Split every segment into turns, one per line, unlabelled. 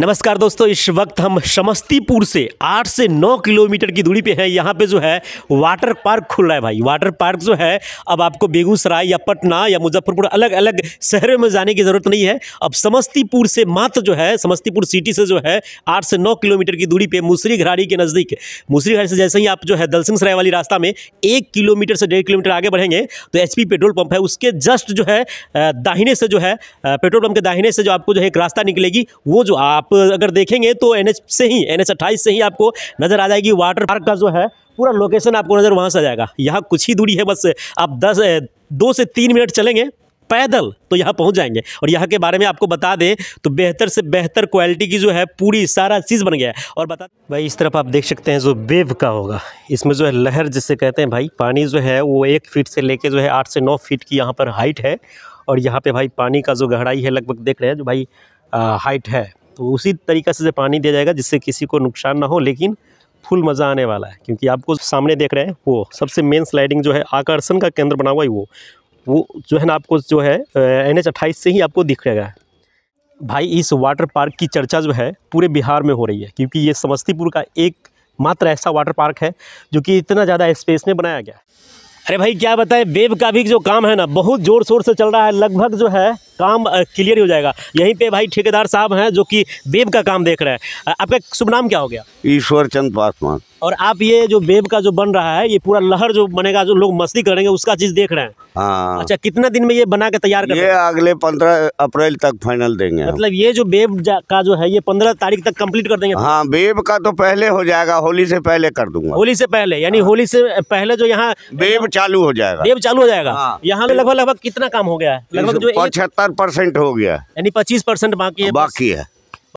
नमस्कार दोस्तों इस वक्त हम समस्तीपुर से आठ से नौ किलोमीटर की दूरी पे हैं यहाँ पे जो है वाटर पार्क खुल रहा है भाई वाटर पार्क जो है अब आपको बेगूसराय या पटना या मुजफ्फरपुर अलग अलग शहरों में जाने की ज़रूरत नहीं है अब समस्तीपुर से मात्र जो है समस्तीपुर सिटी से जो है आठ से नौ किलोमीटर की दूरी पर मुसरी घराड़ी के नज़दीक मुसरी घराड़ी से जैसे ही आप जो है दलसिंह सराय वाली रास्ता में एक किलोमीटर से डेढ़ किलोमीटर आगे बढ़ेंगे तो एच पेट्रोल पंप है उसके जस्ट जो है दाहिने से जो है पेट्रोल पंप के दाहिने से जो आपको जो है एक रास्ता निकलेगी वो जो आप आप अगर देखेंगे तो एन से ही एन से ही आपको नज़र आ जाएगी वाटर पार्क का जो है पूरा लोकेशन आपको नज़र वहाँ से आ जाएगा यहाँ कुछ ही दूरी है बस आप दस दो से तीन मिनट चलेंगे पैदल तो यहाँ पहुँच जाएंगे और यहाँ के बारे में आपको बता दें तो बेहतर से बेहतर क्वालिटी की जो है पूरी सारा चीज़ बन गया है और बता भाई इस तरफ आप देख सकते हैं जो वेव का होगा इसमें जो है लहर जिसे कहते हैं भाई पानी जो है वो एक फीट से लेके जो है आठ से नौ फीट की यहाँ पर हाइट है और यहाँ पर भाई पानी का जो गहराई है लगभग देख रहे हैं जो भाई हाइट है तो उसी तरीक़े से पानी दिया जाएगा जिससे किसी को नुकसान ना हो लेकिन फुल मज़ा आने वाला है क्योंकि आपको सामने देख रहे हैं वो सबसे मेन स्लाइडिंग जो है आकर्षण का केंद्र बना हुआ है वो वो जो है ना आपको जो है एन एच से ही आपको दिखेगा भाई इस वाटर पार्क की चर्चा जो है पूरे बिहार में हो रही है क्योंकि ये समस्तीपुर का एक मात्र ऐसा वाटर पार्क है जो कि इतना ज़्यादा स्पेस में बनाया गया अरे भाई क्या बताएं वेब का भी जो काम है ना बहुत ज़ोर शोर से चल रहा है लगभग जो है काम क्लियर हो जाएगा यहीं पे भाई ठेकेदार साहब हैं जो कि बेब का काम देख रहे हैं आपका शुभ नाम क्या हो गया ईश्वर चंद पासवान और आप ये जो बेब का जो बन रहा है ये पूरा लहर जो बनेगा जो लोग मस्ती करेंगे उसका चीज देख रहे हैं हाँ। अच्छा कितना दिन में ये बना के तैयार कर अगले पंद्रह अप्रैल तक फाइनल देंगे मतलब ये जो बेब का जो है ये पंद्रह तारीख तक कम्प्लीट कर देंगे हाँ बेब का तो पहले हो जाएगा होली से पहले कर दूंगा होली से पहले यानी हाँ। होली से पहले जो यहाँ बेब चालू हो जाएगा बेब चालू हो जाएगा हाँ। यहाँ लगभग लगभग कितना काम हो गया है लगभग जो पचहत्तर पचास परसेंट हो गया यानी पच्चीस परसेंट बाकी है बाकी है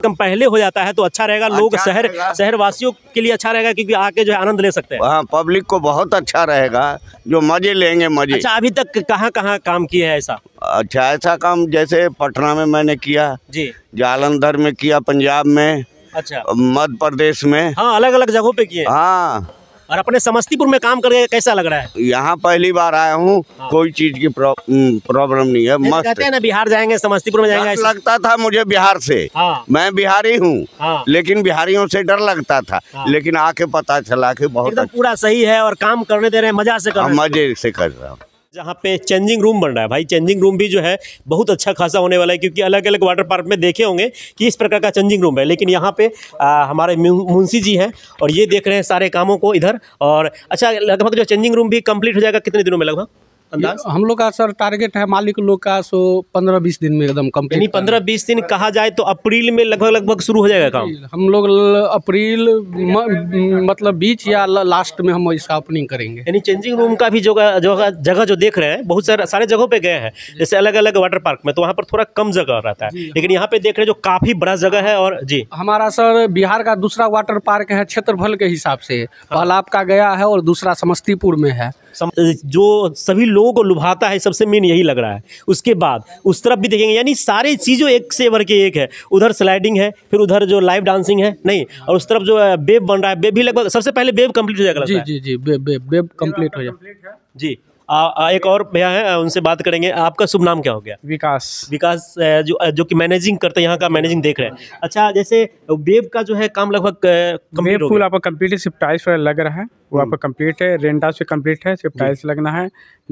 कम पहले हो जाता है तो अच्छा रहेगा अच्छा लोग अच्छा शहर शहर वासियों के लिए अच्छा रहेगा क्योंकि आके जो है आनंद ले सकते हैं हाँ पब्लिक को बहुत अच्छा रहेगा जो मजे लेंगे मजे अच्छा अभी तक कहाँ कहाँ काम किए हैं ऐसा अच्छा ऐसा काम जैसे पटना में मैंने किया जी जालंधर में किया पंजाब में अच्छा मध्य प्रदेश में हाँ अलग अलग जगहों पे किए हाँ और अपने समस्तीपुर में काम करके कैसा लग रहा है यहाँ पहली बार आया हूँ हाँ। कोई चीज की प्रॉब्लम नहीं है मस्त कहते हैं ना बिहार जाएंगे समस्तीपुर में जाएंगे लगता था मुझे बिहार से हाँ। मैं बिहारी हूँ हाँ। लेकिन बिहारियों से डर लगता था हाँ। लेकिन आके पता चला के बहुत पूरा सही है और काम करने दे रहे हैं मजा से मजे से कर रहा हूँ जहाँ पे चेंजिंग रूम बन रहा है भाई चेंजिंग रूम भी जो है बहुत अच्छा खासा होने वाला है क्योंकि अलग अलग वाटर पार्क में देखे होंगे कि इस प्रकार का चेंजिंग रूम है लेकिन यहाँ पे आ, हमारे मुंशी जी हैं और ये देख रहे हैं सारे कामों को इधर और अच्छा लगभग जो चेंजिंग रूम भी कंप्लीट हो जाएगा कितने दिनों में लगभग हम लोग का सर टारगेट है मालिक लोग का सो पंद्रह बीस दिन में एकदम कम्प्लीट यानी पंद्रह बीस दिन कहा जाए तो अप्रैल में लगभग लगभग शुरू हो जाएगा काम हम लोग अप्रैल मतलब बीच या लास्ट में हम इसका ओपनिंग करेंगे यानी चेंजिंग रूम का भी जगह जगह जो देख रहे हैं बहुत सारे सारे जगहों पे गए हैं जैसे अलग अलग वाटर पार्क में तो वहाँ पर थोड़ा कम जगह रहता है लेकिन यहाँ पे देख रहे हैं जो काफी बड़ा जगह है और जी हमारा सर बिहार का दूसरा वाटर पार्क है क्षेत्रफल के हिसाब से हाँ। पहला आपका गया है और दूसरा समस्तीपुर में है जो सभी लोग लोगों को लुभाता है सबसे मेन यही लग रहा है उसके बाद उस तरफ भी देखेंगे यानी सारी चीज़ों एक से भर के एक है उधर स्लाइडिंग है फिर उधर जो लाइव डांसिंग है नहीं और उस तरफ जो बेब बन रहा है बेब भी लगभग सबसे पहले बेब कम्प्लीट हो जाएगा जी जी जी बेब बेब कम्प्लीट हो जाएगा जी आ, एक और भैया है उनसे बात करेंगे आपका शुभ नाम क्या हो गया विकास विकास जो जो कि मैनेजिंग करते हैं यहाँ का मैनेजिंग देख रहे हैं अच्छा जैसे वेब का जो है काम लगभग आपका है लग रहा है वो हम्म। आपका कंप्लीट है रेंटा से कंप्लीट है सिर्फ टाइल्स लगना है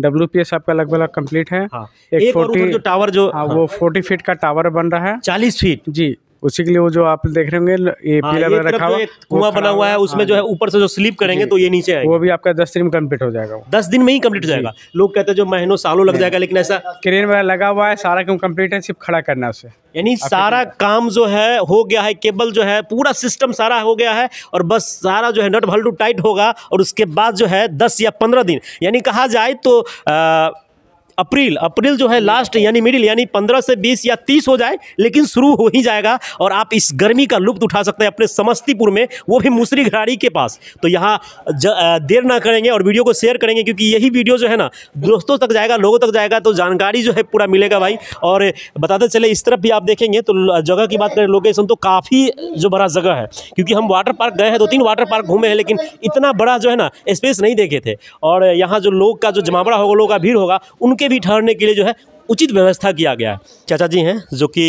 डब्ल्यू पी एस आपका लगभग कम्प्लीट है हाँ। एक फोर्टी जो टावर जो हाँ, वो फोर्टी हाँ। फीट का टावर बन रहा है चालीस फीट जी उसी के लिए वो जो आप देख रहे होंगे ये हाँ, पिलर रखा मतलब हुआ कुआ बना हुआ है उसमें हाँ जो है ऊपर से जो स्लीप करेंगे तो ये नीचे आएगा वो भी आपका दस दिन में कम्प्लीट हो जाएगा दस दिन में ही कम्प्लीट हो जाएगा लोग कहते हैं जो महीनों सालों लग जाएगा लेकिन ऐसा क्रेन वगैरह लगा हुआ है सारा क्यों कम्प्लीट है सिर्फ खड़ा करना उसे यानी सारा काम जो है हो गया है केबल जो है पूरा सिस्टम सारा हो गया है और बस सारा जो है नट भल्टू टाइट होगा और उसके बाद जो है दस या पंद्रह दिन यानी कहा जाए तो अप्रैल अप्रैल जो है लास्ट यानी मिडिल यानी पंद्रह से बीस या तीस हो जाए लेकिन शुरू हो ही जाएगा और आप इस गर्मी का लुप्त उठा सकते हैं अपने समस्तीपुर में वो भी मुसरी घराड़ी के पास तो यहाँ देर ना करेंगे और वीडियो को शेयर करेंगे क्योंकि यही वीडियो जो है ना दोस्तों तक जाएगा लोगों तक जाएगा तो जानकारी जो है पूरा मिलेगा भाई और बताते चले इस तरफ भी आप देखेंगे तो जगह की बात करें लोकेशन तो काफ़ी जो बड़ा जगह है क्योंकि हम वाटर पार्क गए हैं दो तीन वाटर पार्क घूमे हैं लेकिन इतना बड़ा जो है ना स्पेस नहीं देखे थे और यहाँ जो लोग का जो जमावड़ा होगा लोगों का भीड़ होगा उनके भी ठहरने के लिए जो है उचित व्यवस्था किया गया है चाचा जी हैं जो कि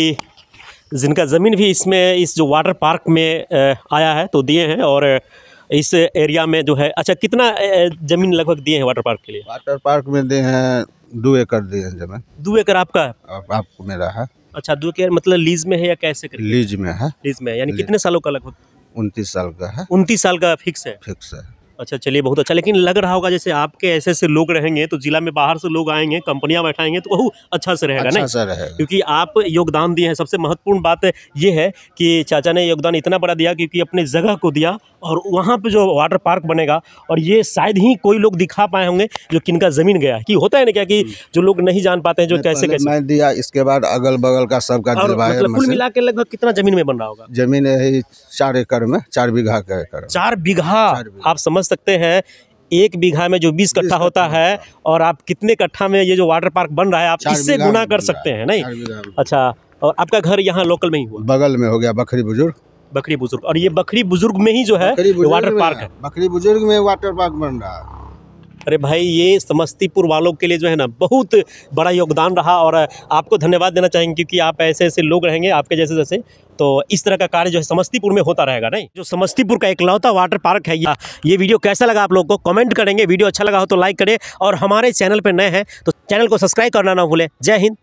जिनका ज़मीन भी इसमें इस जो वाटर पार्क में आया है तो दिए हैं और इस एरिया में जो है अच्छा कितना ज़मीन लगभग दिए हैं वाटर पार्क के लिए वाटर पार्क में दिए हैं दो एकड़ दिए हैं जमीन दो एकड़ आपका आप, आपको मेरा है अच्छा दो एकड़ मतलब लीज में है या कैसे करें लीज में है लीज में यानी कितने सालों का लगभग उनतीस साल का है उनतीस साल का फिक्स है फिक्स है अच्छा चलिए बहुत अच्छा लेकिन लग रहा होगा जैसे आपके ऐसे ऐसे लोग रहेंगे तो जिला में बाहर से लोग आएंगे कंपनियां बैठाएंगे तो बहुत अच्छा से रहेगा अच्छा ना क्योंकि आप योगदान दिए हैं सबसे महत्वपूर्ण बात ये है कि चाचा ने योगदान इतना बड़ा दिया क्योंकि अपने जगह को दिया और वहाँ पर जो वाटर पार्क बनेगा और ये शायद ही कोई लोग दिखा पाए होंगे जो किनका ज़मीन गया है कि होता है ना क्या कि हम्म। जो लोग नहीं जान पाते हैं जो कैसे कैसे मैं दिया इसके बाद अगल बगल का सबका मतलब कुल मिला के लगभग कितना जमीन में बन रहा होगा जमीन यही चार एकड़ में चार बीघा का एकड़ चार बीघा आप समझ समझ सकते हैं एक बीघा में जो बीस कट्ठा होता है और आप कितने कट्ठा में ये जो वाटर पार्क बन रहा है आप इससे गुना कर सकते हैं नहीं अच्छा और आपका घर यहाँ लोकल में ही हुआ बगल में हो गया बकरी बुजुर्ग बकरी बुजुर्ग और ये बकरी बुजुर्ग में ही जो है वाटर पार्क है बकरी बुजुर्ग में वाटर पार्क बन रहा है अरे भाई ये समस्तीपुर वालों के लिए जो है ना बहुत बड़ा योगदान रहा और आपको धन्यवाद देना चाहेंगे क्योंकि आप ऐसे ऐसे लोग रहेंगे आपके जैसे जैसे तो इस तरह का कार्य जो है समस्तीपुर में होता रहेगा नहीं जो समस्तीपुर का इकलौता वाटर पार्क है या ये वीडियो कैसा लगा आप लोग को कमेंट करेंगे वीडियो अच्छा लगा हो तो लाइक करें और हमारे चैनल पर नए हैं तो चैनल को सब्सक्राइब करना ना भूलें जय हिंद